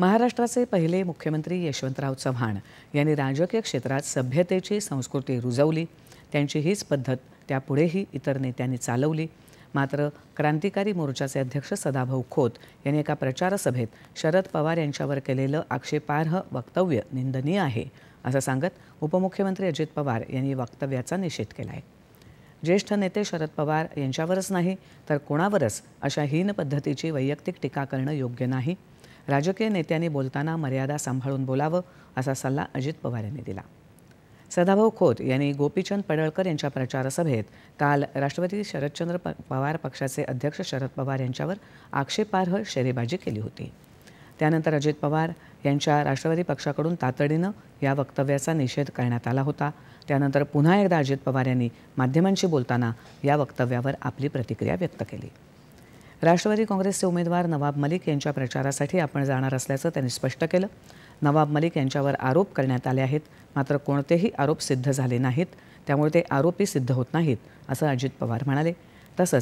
महाराष्ट्राचे पहिले मुख्यमंत्री यशवंतराव चव्हाण यांनी राजकीय क्षेत्रात सभ्यतेची संस्कृती रुजवली त्यांची हीच पद्धत त्यापुढेही इतर नेत्यांनी चालवली मात्र क्रांतिकारी मोर्चाचे अध्यक्ष सदाभाऊ खोत यांनी एका प्रचारसभेत शरद पवार यांच्यावर केलेलं आक्षेपार्ह वक्तव्य निंदनीय आहे असं सांगत उपमुख्यमंत्री अजित पवार यांनी वक्तव्याचा निषेध केला आहे ज्येष्ठ नेते शरद पवार यांच्यावरच नाही तर कोणावरच अशा हीन पद्धतीची वैयक्तिक टीका करणं योग्य नाही राजकीय नेत्यांनी बोलताना मर्यादा सांभाळून बोलावं असा सल्ला अजित पवार यांनी दिला सदाभाऊ खोत यांनी गोपीचंद पडळकर यांच्या प्रचारसभेत काल राष्ट्रपती शरदचंद्र पवार पक्षाचे अध्यक्ष शरद पवार यांच्यावर आक्षेपार्ह शेरेबाजी केली होती त्यानंतर अजित पवार यांच्या राष्ट्रवादी पक्षाकडून तातडीनं या वक्तव्याचा निषेध करण्यात आला होता त्यानंतर पुन्हा एकदा अजित पवार यांनी माध्यमांशी बोलताना या वक्तव्यावर आपली प्रतिक्रिया व्यक्त केली राष्ट्रवादी काँग्रेसचे उमेदवार नवाब मलिक यांच्या प्रचारासाठी आपण जाणार असल्याचं त्यांनी स्पष्ट केलं नवाब मलिक यांच्यावर आरोप करण्यात आले आहेत मात्र कोणतेही आरोप सिद्ध झाले नाहीत त्यामुळे ते आरोपी सिद्ध होत नाहीत असं अजित पवार म्हणाले